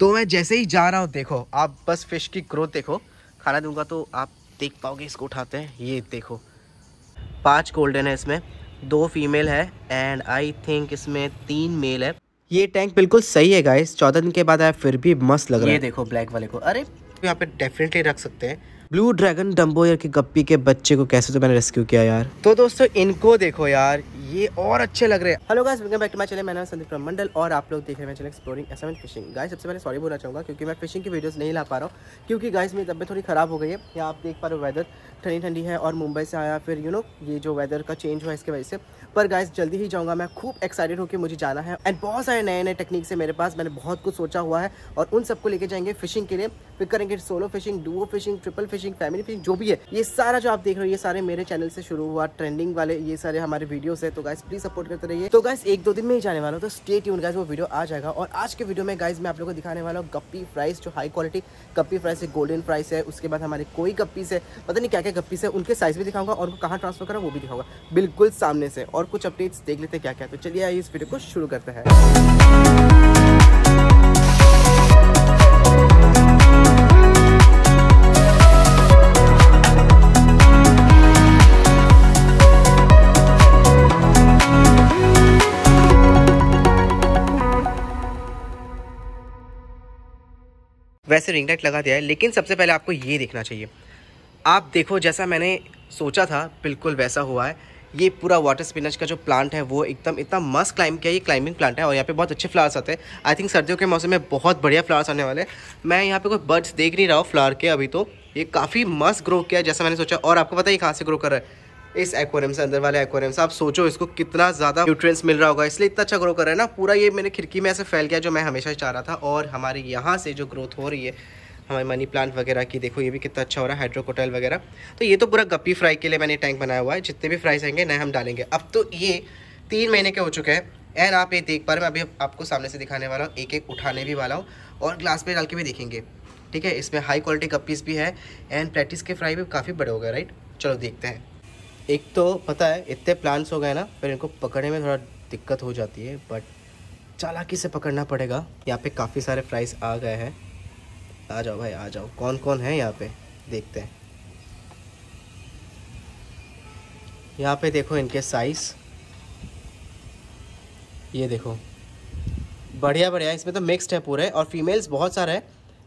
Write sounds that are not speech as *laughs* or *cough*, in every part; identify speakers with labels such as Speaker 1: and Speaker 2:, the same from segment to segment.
Speaker 1: तो मैं जैसे ही जा रहा हूँ देखो आप बस फिश की ग्रोथ देखो खाना दूंगा तो आप देख पाओगे इसको उठाते हैं ये देखो पांच गोल्डन है इसमें दो फीमेल है एंड आई थिंक इसमें तीन मेल है ये टैंक बिल्कुल सही है गाइस चौदह दिन के बाद आया फिर भी मस्त लग रहा है ये देखो ब्लैक वाले को अरे यहाँ पे डेफिनेटली रख सकते हैं ब्लू ड्रैगन डम्बो यार के गप्पी के बच्चे को कैसे तो मैंने रेस्क्यू किया यार तो दोस्तों इनको देखो यार ये और अच्छे लग रहे हैं hello guys welcome back to my channel मैं नाम संदीप मंडल और आप लोग देख रहे हैं channel exploring SMN fishing guys सबसे पहले सॉरी बोलना चाहूंगा क्योंकि मैं फिशिंग की वीडियोस नहीं ला पा रहा हूं क्योंकि गाइस मेरी तबियत थोड़ी ख़राब हो गई है यहाँ आप देख पा रहे हो वेदर ठंडी ठंडी है और मुंबई से आया फिर यू नो ये जो वेदर का चेंज हुआ इसके वजह से पर गाइस जल्दी ही जाऊंगा मैं खूब एक्साइटेड होकर मुझे जाना है एंड बहुत सारे नए नए टेक्निक से मेरे पास मैंने बहुत कुछ सोचा हुआ है और उन सबको लेके जाएंगे फिशिंग के लिए फिर करेंगे solo fishing duo fishing triple fishing family fishing जो भी है ये सारा जो आप देख रहे हो ये सारे मेरे चैनल से शुरू हुआ ट्रेंडिंग वाले ये सारे हमारे वीडियोज़ है तो तो गाइस प्लीज सपोर्ट करते रहिए तो गाइस एक दो दिन में ही जाने वाला हूँ तो स्टेट यून गाइस वो वीडियो आ जाएगा और आज के वीडियो में गाइस मैं आप लोगों को दिखाने वाला हूँ गप्पी प्राइस जो हाई क्वालिटी गप्पी प्राइस है गोल्डन प्राइस है उसके बाद हमारे कोई गप्पीस है पता नहीं क्या क्या गप्पीस है उनके साइज भी दिखाऊंगा और कहाँ ट्रांसफर करा वो भी दिखाऊंगा बिल्कुल सामने से और कुछ अपडेट्स देख लेते हैं क्या क्या तो चलिए आइए इस वीडियो को शुरू करते हैं वैसे रिंग लाइट लगा दिया है लेकिन सबसे पहले आपको ये देखना चाहिए आप देखो जैसा मैंने सोचा था बिल्कुल वैसा हुआ है ये पूरा वाटर स्पिनच का जो प्लांट है वो एकदम इतना मस्त क्लाइम किया ये क्लाइंबिंग प्लांट है और यहाँ पे बहुत अच्छे फ्लावर्स आते हैं आई थिंक सर्दियों के मौसम में बहुत बढ़िया फ्लावर्स आने वाले मैं यहाँ पे कोई बर्ड्स देख नहीं रहा हूँ फ्लावर के अभी तो ये काफ़ी मस्त ग्रो किया जैसा मैंने सोचा और आपको पता है ये कहाँ से ग्रो कर रहा है इस एक्वेरियम से अंदर वाले एक्वेरियम से आप सोचो इसको कितना ज़्यादा न्यूट्रिएंट्स मिल रहा होगा इसलिए इतना अच्छा ग्रो कर रहा है ना पूरा ये मैंने खिड़की में ऐसे फैल गया जो मैं हमेशा चाह रहा था और हमारे यहाँ से जो ग्रोथ हो रही है हमारे मनी प्लांट वगैरह की देखो ये भी कितना अच्छा हो रहा है हाइड्रोकोटाइल वगैरह तो ये तो पूरा गप्पी फ्राई के लिए मैंने टैंक बनाया हुआ है जितने भी फ्राइज आएंगे नए हम डालेंगे अब तो ये तीन महीने के हो चुके हैं एंड आप ये देख पा रहे मैं अभी आपको सामने से दिखाने वाला हूँ एक एक उठाने भी वाला हूँ और ग्लास में डाल के भी देखेंगे ठीक है इसमें हाई क्वालिटी गप्पीज भी है एंड प्रैक्टिस के फ्राई भी काफ़ी बड़े हो गए राइट चलो देखते हैं एक तो पता है इतने प्लान्स हो गए ना फिर इनको पकड़ने में थोड़ा दिक्कत हो जाती है बट चालाकी से पकड़ना पड़ेगा यहाँ पे काफ़ी सारे प्राइस आ गए हैं आ जाओ भाई आ जाओ कौन कौन है यहाँ पे देखते हैं यहाँ पे देखो इनके साइज़ ये देखो बढ़िया बढ़िया इसमें तो मिक्स्ड है पूरे और फीमेल्स बहुत सारे हैं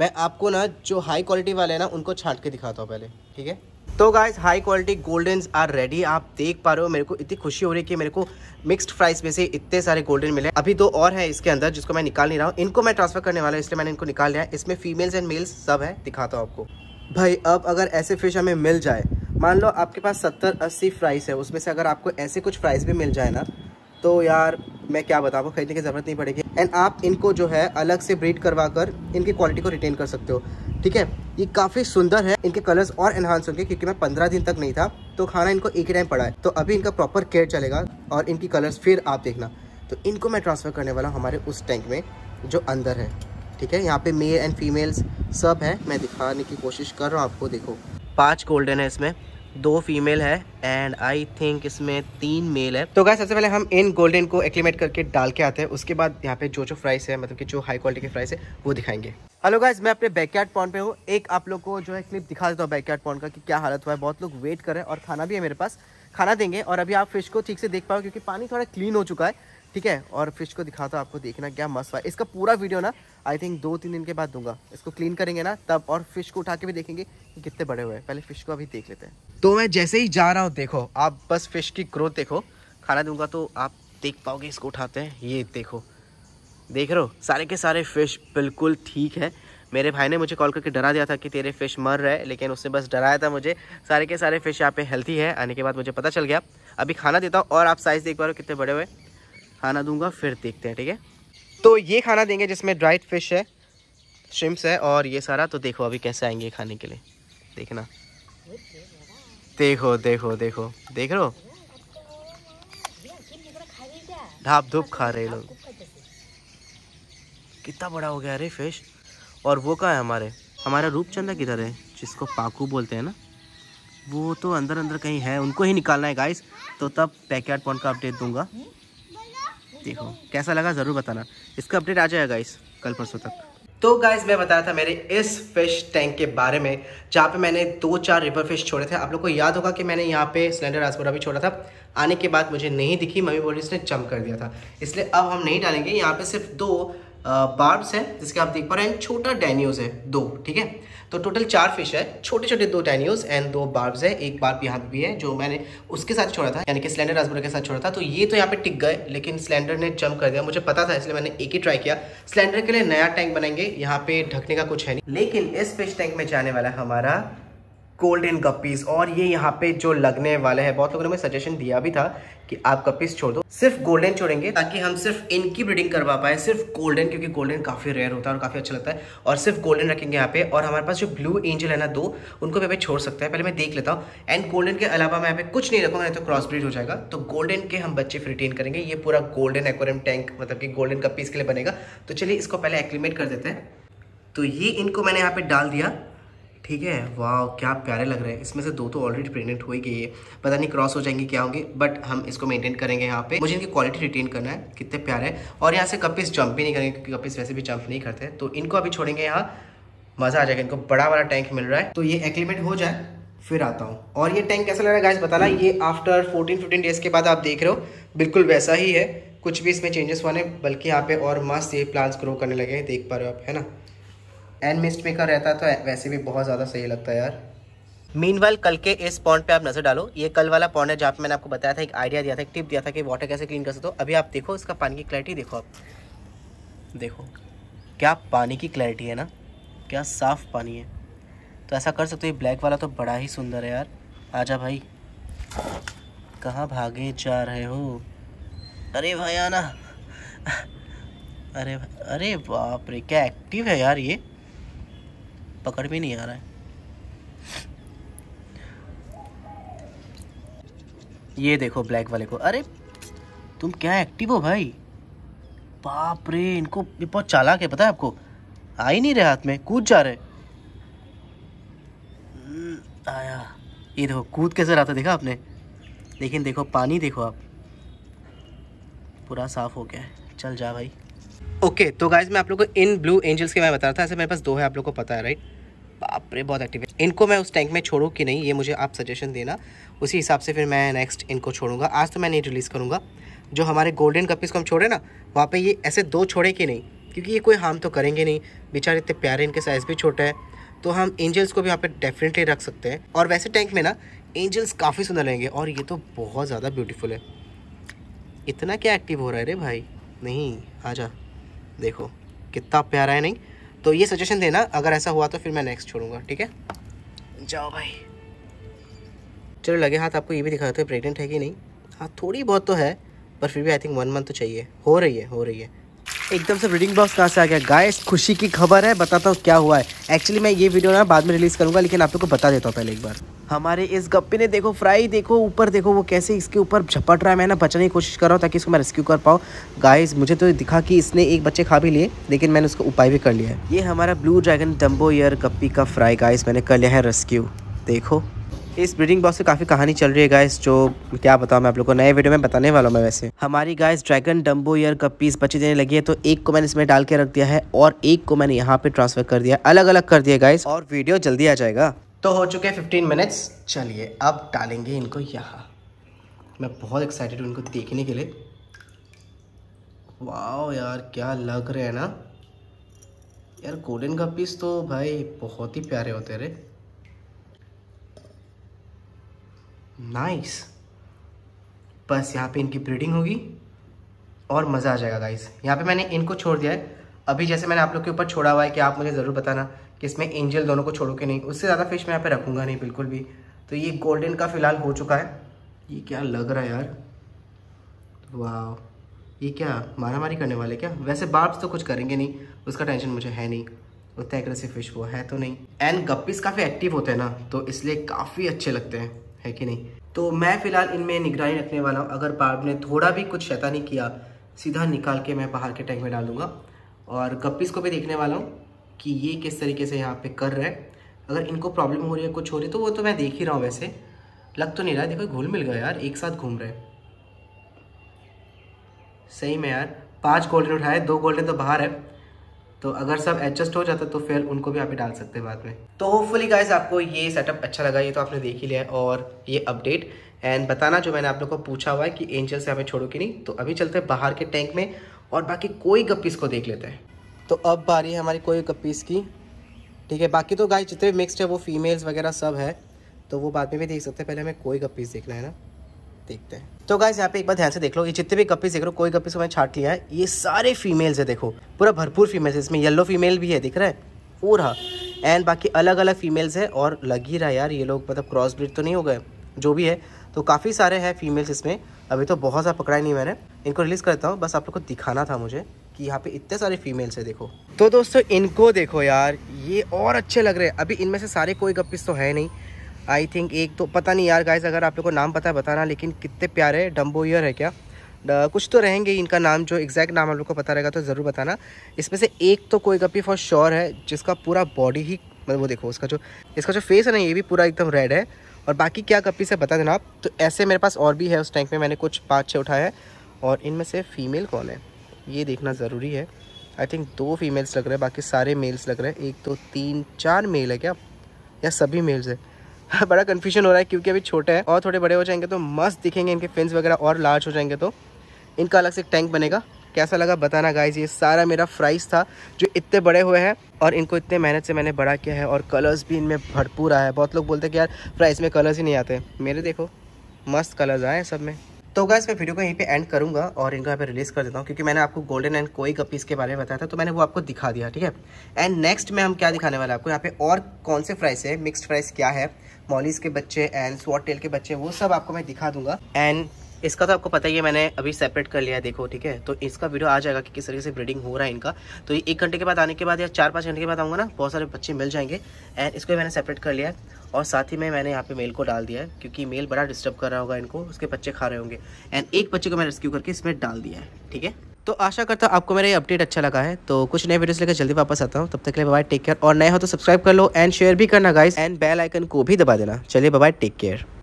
Speaker 1: मैं आपको ना जो हाई क्वालिटी वाले हैं ना उनको छाट के दिखाता हूँ पहले ठीक है तो guys high quality golden are ready आप देख पा रहे हो मेरे को इतनी खुशी हो रही है कि मेरे को मिक्स्ड प्राइस में से इतने सारे गोल्डन मिले अभी दो और हैं इसके अंदर जिसको मैं निकाल नहीं रहा हूँ इनको मैं ट्रांसफर करने वाला हूँ इसलिए मैंने इनको निकाल लिया है इसमें फीमेल्स एंड मेल्स सब है दिखाता हूँ आपको भाई अब अगर ऐसे फिश हमें मिल जाए मान लो आपके पास सत्तर अस्सी फ्राइस है उसमें से अगर आपको ऐसे कुछ फ्राइज भी मिल जाए ना तो यार मैं क्या बताऊँ खरीदने की ज़रूरत नहीं पड़ेगी एंड आप इनको जो है अलग से ब्रीड करवा कर इनकी क्वालिटी को रिटेन कर सकते हो ठीक है ये काफ़ी सुंदर है इनके कलर्स और एनहांस होंगे क्योंकि मैं पंद्रह दिन तक नहीं था तो खाना इनको एक ही टाइम पड़ा है तो अभी इनका प्रॉपर केयर चलेगा और इनकी कलर्स फिर आप देखना तो इनको मैं ट्रांसफ़र करने वाला हमारे उस टैंक में जो अंदर है ठीक है यहाँ पे मेल एंड फीमेल्स सब है मैं दिखाने की कोशिश कर रहा हूँ आपको देखो पाँच गोल्डन है इसमें दो फीमेल है एंड आई थिंक इसमें तीन मेल है तो गाय सबसे पहले हम इन गोल्डन को एक्लीमेट करके डाल के आते हैं उसके बाद यहाँ पे जो जो फ्राइस है मतलब कि जो हाई क्वालिटी के फ्राइस है वो दिखाएंगे हेलो गाइज मैं अपने बैकयार्ड पॉन पे हूँ एक आप लोग को जो है क्लिप दिखा देता हूँ बैकयार्ड पॉन का कि क्या हालत हुआ है बहुत लोग वेट कर रहे हैं और खाना भी है मेरे पास खाना देंगे और अभी आप फिश को ठीक से देख पाओ क्योंकि पानी थोड़ा क्लीन हो चुका है ठीक है और फिश को दिखाता हूँ आपको देखना क्या मस्त है इसका पूरा वीडियो ना आई थिंक दो तीन दिन के बाद दूंगा इसको क्लीन करेंगे ना तब और फिश को उठा के भी देखेंगे कि कितने बड़े हुए हैं पहले फिश को अभी देख लेते हैं तो मैं जैसे ही जा रहा हूँ देखो आप बस फिश की ग्रोथ देखो खाना दूंगा तो आप देख पाओगे इसको उठाते हैं ये देखो देख रहे हो सारे के सारे फिश बिल्कुल ठीक है मेरे भाई ने मुझे कॉल करके डरा दिया था कि तेरे फिश मर रहे हैं लेकिन उसने बस डराया था मुझे सारे के सारे फिश यहाँ पे हेल्थी है आने के बाद मुझे पता चल गया अभी खाना देता हूँ और आप साइज़ देख पा रहे हो कितने बड़े हुए खाना दूंगा फिर देखते हैं ठीक है तो ये खाना देंगे जिसमें ड्राइड फिश है श्रिम्स है और ये सारा तो देखो अभी कैसे आएंगे खाने के लिए देखना देखो देखो देखो देख रहे हो ढाप धूप खा रहे लोग कितना बड़ा हो गया अरे फिश और वो कहाँ है हमारे हमारा रूपचंदा किधर है जिसको पाकू बोलते हैं ना वो तो अंदर अंदर कहीं है उनको ही निकालना है गाइस तो तब पैकेट पॉइंट का अपडेट दूंगा देखो कैसा लगा ज़रूर बताना इसका अपडेट आ जाएगा गाइस कल परसों तक तो गाइस मैं बताया था मेरे इस फिश टैंक के बारे में जहाँ पे मैंने दो चार रिवर फिश छोड़े थे आप लोग को याद होगा कि मैंने यहाँ पे सिलेंडर रासबोरा भी छोड़ा था आने के बाद मुझे नहीं दिखी मम्मी बोली इसने जम कर दिया था इसलिए अब हम नहीं डालेंगे यहाँ पे सिर्फ दो बार्ब्स है जिसके आप देख पा रहे हैं छोटा डैनियोज है दो ठीक है तो टोटल चार फिश है छोटे छोटे दो डैनियोज एंड दो बार्ब्स है एक बार्ब यहाँ पे भी है जो मैंने उसके साथ छोड़ा था यानी कि स्लेंडर राजमर के साथ छोड़ा था तो ये तो यहाँ पे टिक गए लेकिन स्लेंडर ने जंप कर दिया मुझे पता था इसलिए मैंने एक ही ट्राई किया स्लेंडर के लिए नया टैंक बनाएंगे यहाँ पे ढकने का कुछ है नहीं लेकिन इस फिश टैंक में जाने वाला हमारा गोल्डन गप्पीज और ये यहाँ पे जो लगने वाले हैं बहुत लोगों ने सजेशन दिया भी था कि आप गप्पीज छोड़ दो सिर्फ गोल्डन छोड़ेंगे ताकि हम सिर्फ इनकी ब्रीडिंग करवा पाए सिर्फ गोल्डन क्योंकि गोल्डन काफ़ी रेयर होता है और काफ़ी अच्छा लगता है और सिर्फ गोल्डन रखेंगे यहाँ पे और हमारे पास जो ब्लू एंजल है ना दो उनको भी छोड़ सकते हैं पहले मैं देख लेता हूँ एंड गोल्डन के अलावा मैं यहाँ पे कुछ नहीं रखूँगा नहीं तो क्रॉस ब्रीड हो जाएगा तो गोल्डन के हम बच्चे रिटेन करेंगे ये पूरा गोल्डन एक्वेरियम टैंक मतलब की गोल्डन गप्पीज के लिए बनेगा तो चलिए इसको पहले एक्लिमेट कर देते हैं तो ये इनको मैंने यहाँ पे डाल दिया ठीक है वाह क्या प्यारे लग रहे हैं इसमें से दो तो ऑलरेडी प्रेग्नेंट हो ही गई है पता नहीं क्रॉस हो जाएंगे क्या होंगे बट हम इसको मेंटेन करेंगे यहाँ पे मुझे इनकी क्वालिटी रिटेन करना है कितने प्यारे हैं और यहाँ से कपिस जंप भी नहीं करेंगे क्योंकि कपिस वैसे भी जंप नहीं करते तो इनको अभी छोड़ेंगे यहाँ मज़ा आ जाएगा इनको बड़ा वाला टैंक मिल रहा है तो ये एक्लिमेट हो जाए फिर आता हूँ और ये टैंक कैसा लग रहा है गाइस बताना ये आफ्टर फोर्टीन फिफ्टीन डेज़ के बाद आप देख रहे हो बिल्कुल वैसा ही है कुछ भी इसमें चेंजेस हुआ नहीं बल्कि यहाँ पे और मस्त ये प्लांट्स ग्रो करने लगे हैं देख पा रहे हो आप है ना एंड मिस्ट मेकर रहता तो वैसे भी बहुत ज़्यादा सही लगता है यार मीन वाल कल के इस पॉइंट पे आप नज़र डालो ये कल वाला पॉइंट है जहाँ पे मैंने आपको बताया था एक आइडिया दिया था एक टिप दिया था कि वाटर कैसे क्लीन कर सकते हो अभी आप देखो इसका पानी की क्लैरिटी देखो आप देखो क्या पानी की क्लैरिटी है ना क्या साफ़ पानी है तो ऐसा कर सकते हो ये ब्लैक वाला तो बड़ा ही सुंदर है यार आ भाई कहाँ भागे जा रहे हो अरे भाई आना अरे अरे बाप रे क्या एक्टिव है यार ये पकड़ भी नहीं आ रहा है ये देखो ब्लैक वाले को अरे तुम क्या एक्टिव हो भाई बाप रे इनको ये बहुत चालाक है पता है आपको आ ही नहीं रहे हाथ में कूद जा रहे हम्म, आया ये देखो कूद कैसे रहा था देखा आपने लेकिन देखो पानी देखो आप पूरा साफ हो गया है चल जा भाई ओके okay, तो गाइज मैं आप लोग को इन ब्लू एंजल्स के मैं बता रहा था ऐसे मेरे पास दो है आप लोग को पता है राइट बाप रे बहुत एक्टिव है इनको मैं उस टैंक में छोड़ू कि नहीं ये मुझे आप सजेशन देना उसी हिसाब से फिर मैं नेक्स्ट इनको छोड़ूंगा आज तो मैं नहीं रिलीज़ करूँगा जो हमारे गोल्डन कपीज़ को हम छोड़े ना वहाँ पर ये ऐसे दो छोड़े कि नहीं क्योंकि ये कोई हार्म तो करेंगे नहीं बेचारे इतने प्यारे इनके साइज़ भी छोटा है तो हम एंजल्स को भी यहाँ पे डेफिनेटली रख सकते हैं और वैसे टैंक में ना एंजल्स काफ़ी सुंदर लगेंगे और ये तो बहुत ज़्यादा ब्यूटीफुल है इतना क्या एक्टिव हो रहा है रे भाई नहीं आ जा देखो कितना प्यारा है नहीं तो ये सजेशन देना अगर ऐसा हुआ तो फिर मैं नेक्स्ट छोड़ूंगा ठीक है जाओ भाई चलो लगे हाथ आपको ये भी दिखाते हैं प्रेगनेंट है कि नहीं हाँ थोड़ी बहुत तो है पर फिर भी आई थिंक वन मंथ तो चाहिए हो रही है हो रही है एकदम से ब्रीडिंग बॉक्स कहाँ से आ गया गाइस खुशी की खबर है बताता हूँ क्या हुआ है एक्चुअली मैं ये वीडियो ना बाद में रिलीज़ करूँगा लेकिन आप लोग को बता देता हूँ पहले एक बार हमारे इस गप्पे ने देखो फ्राई देखो ऊपर देखो वो कैसे इसके ऊपर झपट रहा है मैं ना बचने की कोशिश कर रहा हूँ ताकि इसको मैं रेस्क्यू कर पाऊँ गाइस मुझे तो दिखा कि इसने एक बच्चे खा भी लिए लेकिन मैंने उसका उपाय भी कर लिया है ये हमारा blue dragon dumbo ear guppy का फ्राई गाइस मैंने कर लिया है रेस्क्यू देखो इस ब्रीडिंग बॉक्स से काफ़ी कहानी चल रही है गाइस जो क्या बताऊँ मैं आप लोग को नए वीडियो में बताने वाला हूँ मैं वैसे हमारी गाइस ड्रैगन डम्बो ईयर का पीस बची देने लगी है तो एक को मैंने इसमें डाल के रख दिया है और एक को मैंने यहाँ पे ट्रांसफ़र कर दिया अलग अलग कर दिया गाइस और वीडियो जल्दी आ जाएगा तो हो चुके हैं फिफ्टीन मिनट्स चलिए अब डालेंगे इनको यहाँ मैं बहुत एक्साइटेड हूँ इनको देखने के लिए वाह यार क्या लग रहे हैं ना यार गोल्डन का पीस तो भाई बहुत ही प्यारे होते रहे नाइस बस यहाँ पे इनकी ब्रीडिंग होगी और मज़ा आ जाएगा गाइस यहाँ पे मैंने इनको छोड़ दिया है अभी जैसे मैंने आप लोग के ऊपर छोड़ा हुआ है कि आप मुझे ज़रूर बताना इसमें एंजल दोनों को छोड़ो के नहीं उससे ज़्यादा फिश मैं यहाँ पे रखूँगा नहीं बिल्कुल भी तो ये गोल्डन का फ़िलहाल हो चुका है ये क्या लग रहा है यार वाह ये क्या मारा मारी करने वाले क्या वैसे बार्ब्स तो कुछ करेंगे नहीं उसका टेंशन मुझे है नहीं उतना एग्रेसिव फिश वो है तो नहीं एंड गप्पीस काफ़ी एक्टिव होते हैं ना तो इसलिए काफ़ी अच्छे लगते हैं है कि नहीं तो मैं फ़िलहाल इनमें निगरानी रखने वाला हूँ अगर बार्ब ने थोड़ा भी कुछ शैतानी किया सीधा निकाल के मैं बाहर के टैंक में डालूंगा और गप्पीस को भी देखने वाला हूँ कि ये किस तरीके से यहाँ पे कर रहा है अगर इनको प्रॉब्लम हो रही है कुछ हो रही है तो वो तो मैं देख ही रहा हूँ वैसे लग तो नहीं रहा देखो घुल मिल गया यार एक साथ घूम रहे सही में यार पांच गोल्डन उठाए दो गोल्डन तो बाहर है तो अगर सब एडजस्ट हो जाता तो फिर उनको भी आप डाल सकते हैं बाद में तो होपफुली गाइज आपको ये सेटअप अच्छा लगा ये तो आपने देख ही लिया है और ये अपडेट एंड बताना जो मैंने आप लोग को पूछा हुआ है कि एंजल से हमें छोड़ो कि नहीं तो अभी चलते हैं बाहर के टैंक में और बाकी कोई गप्पी इसको देख लेते हैं तो अब बारी है हमारी कोई कपीस की ठीक है बाकी तो गाय जितने मिक्सड है वो फीमेल्स वगैरह सब है तो वो बाद में भी देख सकते हैं पहले हमें कोई कपीस देखना है ना देखते हैं तो गाय यहाँ पे एक बार ध्यान से देख लो ये जितने भी कपीस देख लो कोई कपीस को मैंने छाट लिया है ये सारे फीमेल्स है देखो पूरा भरपूर फीमेल्स है इसमें येलो फीमेल भी है दिख रहा है पूरा एंड बाकी अलग अलग फीमेल्स है और लग ही रहा है यार ये लोग मतलब क्रॉस ब्रिड तो नहीं हो गए जो भी है तो काफ़ी सारे हैं फीमेल्स इसमें अभी तो बहुत सारा पकड़ा ही नहीं मैंने इनको रिलीज़ करता हूँ बस आप लोग को दिखाना था मुझे कि यहाँ पे इतने सारे फीमेल्स है देखो तो दोस्तों इनको देखो यार ये और अच्छे लग रहे हैं अभी इनमें से सारे कोई गप्पिस तो है नहीं आई थिंक एक तो पता नहीं यार गाइज अगर आप लोग को नाम पता है बताना लेकिन कितने प्यारे डम्बो ईयर है क्या कुछ तो रहेंगे इनका नाम जो एग्जैक्ट नाम आप लोग को पता रहेगा तो ज़रूर बताना इसमें से एक तो कोई गप्पी फॉर श्योर है जिसका पूरा बॉडी ही मतलब वो देखो उसका जो इसका जो फेस है ना ये भी पूरा एकदम रेड है और बाकी क्या गप्पी से बता देना आप तो ऐसे मेरे पास और भी है उस टैंक में मैंने कुछ पाँच छः उठाया है और इनमें से फीमेल कौन है ये देखना ज़रूरी है आई थिंक दो फीमेल्स लग रहे हैं बाकी सारे मेल्स लग रहे हैं एक दो तो, तीन चार मेल है क्या या सभी मेल्स है *laughs* बड़ा कन्फ्यूजन हो रहा है क्योंकि अभी छोटे हैं और थोड़े बड़े हो जाएंगे तो मस्त दिखेंगे इनके फिन्स वगैरह और लार्ज हो जाएंगे तो इनका अलग से टैंक बनेगा कैसा लगा बताना गाइज ये सारा मेरा फ्राइज था जो इतने बड़े हुए हैं और इनको इतने मेहनत से मैंने बड़ा किया है और कलर्स भी इनमें भरपूर आया है बहुत लोग बोलते हैं कि यार फ्राइज में कलर्स ही नहीं आते मेरे देखो मस्त कलर्स आए हैं सब में तो गैस मैं वीडियो को यहीं पे एंड करूंगा और इनको यहाँ पे रिलीज़ कर देता हूँ क्योंकि मैंने आपको गोल्डन एंड कोई कपीस के बारे में बताया था तो मैंने वो आपको दिखा दिया ठीक है एंड नेक्स्ट में हम क्या दिखाने वाले आपको यहाँ पे और कौन से फ्राइस है मिक्सड फ्राइस क्या है मॉलिस के बच्चे एंड स्वाट टेल के बच्चे वो सब आपको मैं दिखा दूंगा एंड इसका तो आपको पता ही है मैंने अभी सेपरेट कर लिया है देखो ठीक है तो इसका वीडियो आ जाएगा कि किस तरीके से ब्रीडिंग हो रहा है इनका तो ये एक घंटे के बाद आने के बाद या चार पाँच घंटे के बाद आऊँगा ना बहुत सारे बच्चे मिल जाएंगे एंड इसको मैंने सेपरेट कर लिया है और साथ ही में मैंने यहाँ पे मेल को डाल दिया है क्योंकि मेल बड़ा डिस्टर्ब कर रहा होगा इनको उसके बच्चे खा रहे होंगे एंड एक बच्चे को मैंने रेस्क्यू करके इसमें डाल दिया है ठीक है तो आशा करता हूँ आपको मेरा ये अपडेट अच्छा लगा है तो कुछ नए वीडियोस लेकर जल्दी वापस आता हूँ तब तक के लिए बाय टेक केयर और नए हो तो सब्सक्राइब कर लो एंड शेयर भी करना गाइस एंड बेल आइकन को भी दबा देना चलिए बाय टेक केयर